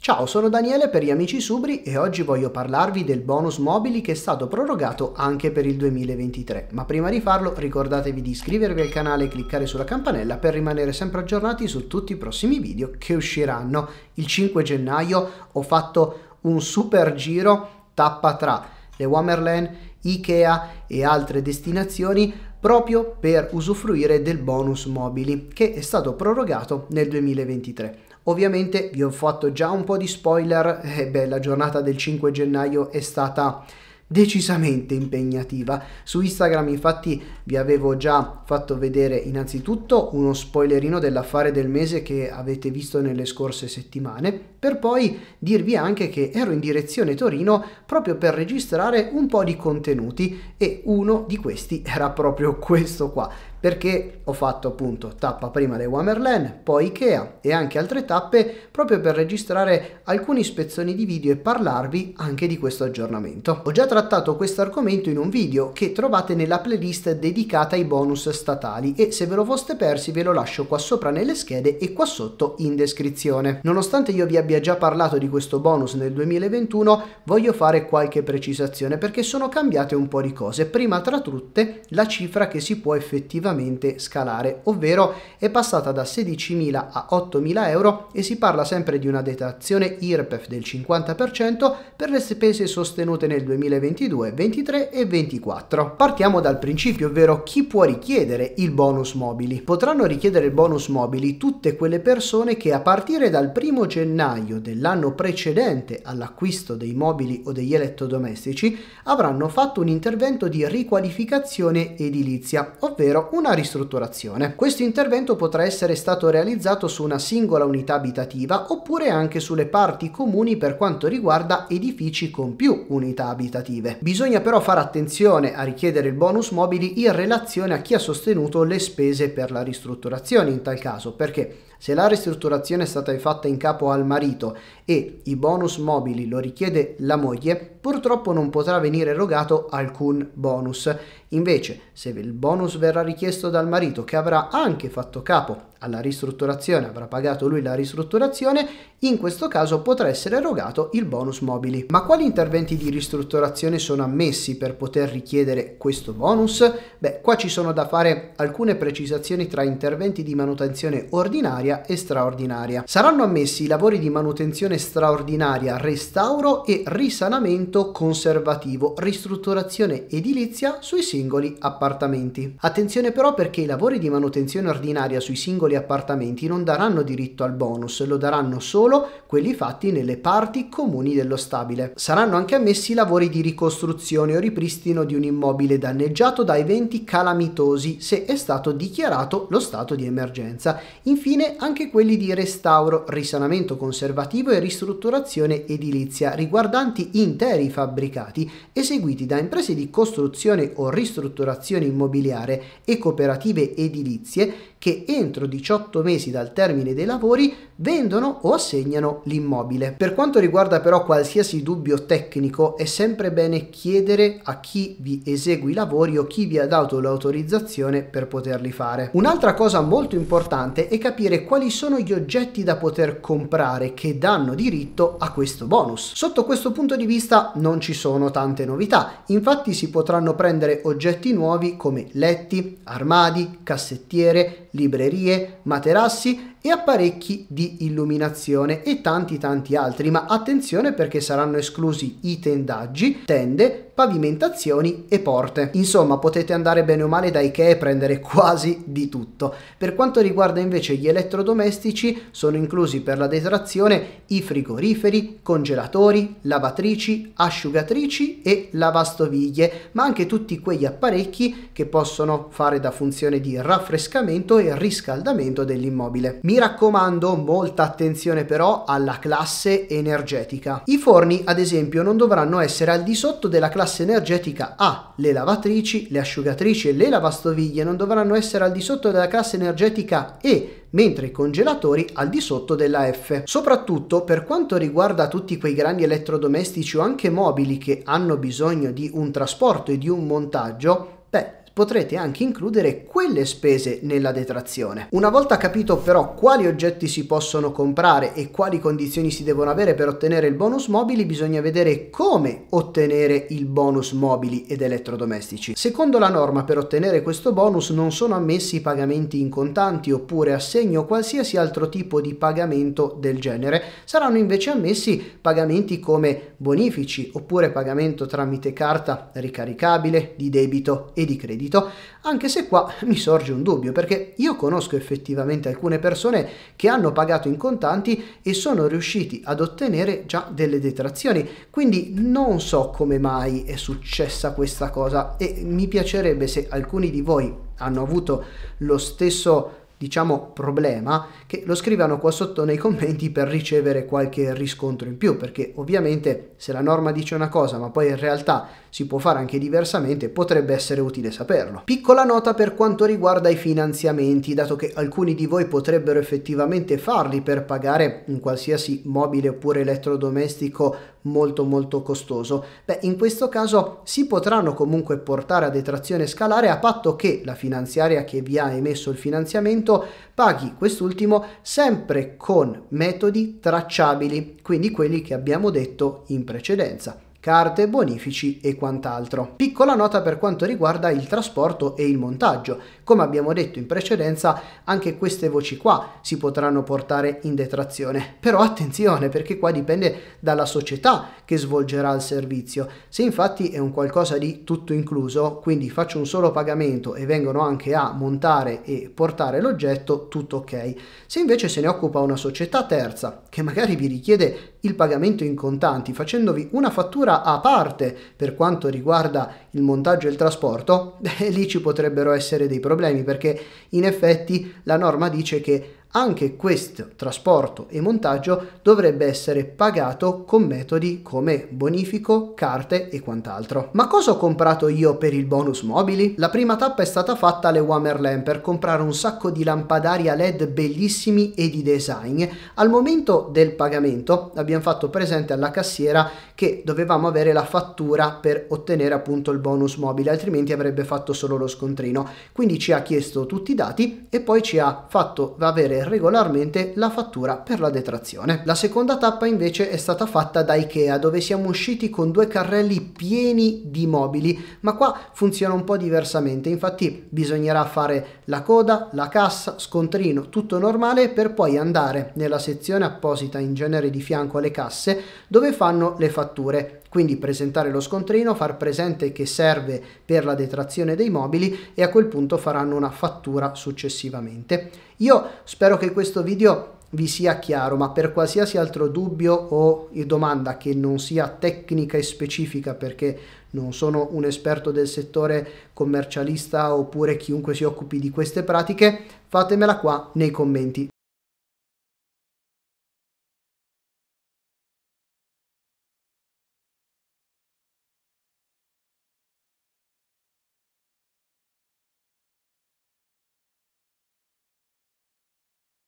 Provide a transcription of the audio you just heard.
Ciao, sono Daniele per gli amici Subri e oggi voglio parlarvi del bonus mobili che è stato prorogato anche per il 2023. Ma prima di farlo ricordatevi di iscrivervi al canale e cliccare sulla campanella per rimanere sempre aggiornati su tutti i prossimi video che usciranno. Il 5 gennaio ho fatto un super giro tappa tra le Wamerland, Ikea e altre destinazioni proprio per usufruire del bonus mobili che è stato prorogato nel 2023. Ovviamente vi ho fatto già un po' di spoiler, e eh, beh, la giornata del 5 gennaio è stata decisamente impegnativa. Su Instagram infatti vi avevo già fatto vedere innanzitutto uno spoilerino dell'affare del mese che avete visto nelle scorse settimane, per poi dirvi anche che ero in direzione Torino proprio per registrare un po' di contenuti e uno di questi era proprio questo qua perché ho fatto appunto tappa prima dei Wamerland, poi Ikea e anche altre tappe proprio per registrare alcuni spezzoni di video e parlarvi anche di questo aggiornamento. Ho già trattato questo argomento in un video che trovate nella playlist dedicata ai bonus statali e se ve lo foste persi ve lo lascio qua sopra nelle schede e qua sotto in descrizione. Nonostante io vi abbia già parlato di questo bonus nel 2021 voglio fare qualche precisazione perché sono cambiate un po' di cose, prima tra tutte la cifra che si può effettivamente progressivamente scalare, ovvero è passata da 16.000 a 8.000 euro e si parla sempre di una detrazione IRPEF del 50% per le spese sostenute nel 2022, 2023 e 2024. Partiamo dal principio, ovvero chi può richiedere il bonus mobili? Potranno richiedere il bonus mobili tutte quelle persone che a partire dal 1 gennaio dell'anno precedente all'acquisto dei mobili o degli elettrodomestici avranno fatto un intervento di riqualificazione edilizia, ovvero un una ristrutturazione. Questo intervento potrà essere stato realizzato su una singola unità abitativa oppure anche sulle parti comuni per quanto riguarda edifici con più unità abitative. Bisogna però fare attenzione a richiedere il bonus mobili in relazione a chi ha sostenuto le spese per la ristrutturazione in tal caso perché se la ristrutturazione è stata fatta in capo al marito e i bonus mobili lo richiede la moglie, purtroppo non potrà venire erogato alcun bonus. Invece, se il bonus verrà richiesto dal marito che avrà anche fatto capo alla ristrutturazione, avrà pagato lui la ristrutturazione, in questo caso potrà essere erogato il bonus mobili. Ma quali interventi di ristrutturazione sono ammessi per poter richiedere questo bonus? Beh, qua ci sono da fare alcune precisazioni tra interventi di manutenzione ordinaria straordinaria e straordinaria. Saranno ammessi i lavori di manutenzione straordinaria, restauro e risanamento conservativo, ristrutturazione edilizia sui singoli appartamenti. Attenzione però perché i lavori di manutenzione ordinaria sui singoli appartamenti non daranno diritto al bonus, lo daranno solo quelli fatti nelle parti comuni dello stabile. Saranno anche ammessi i lavori di ricostruzione o ripristino di un immobile danneggiato da eventi calamitosi se è stato dichiarato lo stato di emergenza. Infine anche quelli di restauro, risanamento conservativo e ristrutturazione edilizia riguardanti interi fabbricati eseguiti da imprese di costruzione o ristrutturazione immobiliare e cooperative edilizie che entro 18 mesi dal termine dei lavori vendono o assegnano l'immobile. Per quanto riguarda però qualsiasi dubbio tecnico è sempre bene chiedere a chi vi esegue i lavori o chi vi ha dato l'autorizzazione per poterli fare. Un'altra cosa molto importante è capire quali sono gli oggetti da poter comprare che danno diritto a questo bonus. Sotto questo punto di vista non ci sono tante novità, infatti si potranno prendere oggetti nuovi come letti, armadi, cassettiere, librerie, materassi e apparecchi di illuminazione e tanti tanti altri, ma attenzione perché saranno esclusi i tendaggi, tende, pavimentazioni e porte. Insomma, potete andare bene o male da Ikea e prendere quasi di tutto. Per quanto riguarda invece gli elettrodomestici, sono inclusi per la detrazione i frigoriferi, congelatori, lavatrici, asciugatrici e lavastoviglie, ma anche tutti quegli apparecchi che possono fare da funzione di raffrescamento e riscaldamento dell'immobile. Mi mi raccomando molta attenzione però alla classe energetica. I forni ad esempio non dovranno essere al di sotto della classe energetica A. Le lavatrici, le asciugatrici e le lavastoviglie non dovranno essere al di sotto della classe energetica E mentre i congelatori al di sotto della F. Soprattutto per quanto riguarda tutti quei grandi elettrodomestici o anche mobili che hanno bisogno di un trasporto e di un montaggio, beh, potrete anche includere quelle spese nella detrazione. Una volta capito però quali oggetti si possono comprare e quali condizioni si devono avere per ottenere il bonus mobili, bisogna vedere come ottenere il bonus mobili ed elettrodomestici. Secondo la norma per ottenere questo bonus non sono ammessi pagamenti in contanti oppure assegno o qualsiasi altro tipo di pagamento del genere, saranno invece ammessi pagamenti come bonifici oppure pagamento tramite carta ricaricabile, di debito e di credito reddito, anche se qua mi sorge un dubbio, perché io conosco effettivamente alcune persone che hanno pagato in contanti e sono riusciti ad ottenere già delle detrazioni, quindi non so come mai è successa questa cosa e mi piacerebbe se alcuni di voi hanno avuto lo stesso diciamo, problema, che lo scrivano qua sotto nei commenti per ricevere qualche riscontro in più, perché ovviamente se la norma dice una cosa ma poi in realtà si può fare anche diversamente, potrebbe essere utile saperlo. Piccola nota per quanto riguarda i finanziamenti, dato che alcuni di voi potrebbero effettivamente farli per pagare un qualsiasi mobile oppure elettrodomestico molto molto costoso. Beh, in questo caso si potranno comunque portare a detrazione scalare a patto che la finanziaria che vi ha emesso il finanziamento paghi quest'ultimo sempre con metodi tracciabili, quindi quelli che abbiamo detto in precedenza carte, bonifici e quant'altro. Piccola nota per quanto riguarda il trasporto e il montaggio. Come abbiamo detto in precedenza, anche queste voci qua si potranno portare in detrazione. Però attenzione perché qua dipende dalla società che svolgerà il servizio. Se infatti è un qualcosa di tutto incluso, quindi faccio un solo pagamento e vengono anche a montare e portare l'oggetto, tutto ok. Se invece se ne occupa una società terza che magari vi richiede il pagamento in contanti facendovi una fattura a parte per quanto riguarda il montaggio e il trasporto, lì ci potrebbero essere dei problemi perché in effetti la norma dice che anche questo trasporto e montaggio dovrebbe essere pagato con metodi come bonifico, carte e quant'altro. Ma cosa ho comprato io per il bonus mobili? La prima tappa è stata fatta alle Wamerland per comprare un sacco di lampadari a led bellissimi e di design. Al momento del pagamento abbiamo fatto presente alla cassiera che dovevamo avere la fattura per ottenere appunto il bonus mobile, altrimenti avrebbe fatto solo lo scontrino. Quindi ci ha chiesto tutti i dati e poi ci ha fatto avere regolarmente la fattura per la detrazione. La seconda tappa invece è stata fatta da Ikea dove siamo usciti con due carrelli pieni di mobili, ma qua funziona un po' diversamente, infatti bisognerà fare la coda, la cassa, scontrino, tutto normale per poi andare nella sezione apposita in genere di fianco alle casse dove fanno le fatture quindi presentare lo scontrino, far presente che serve per la detrazione dei mobili e a quel punto faranno una fattura successivamente. Io spero che questo video vi sia chiaro, ma per qualsiasi altro dubbio o domanda che non sia tecnica e specifica, perché non sono un esperto del settore commercialista oppure chiunque si occupi di queste pratiche, fatemela qua nei commenti.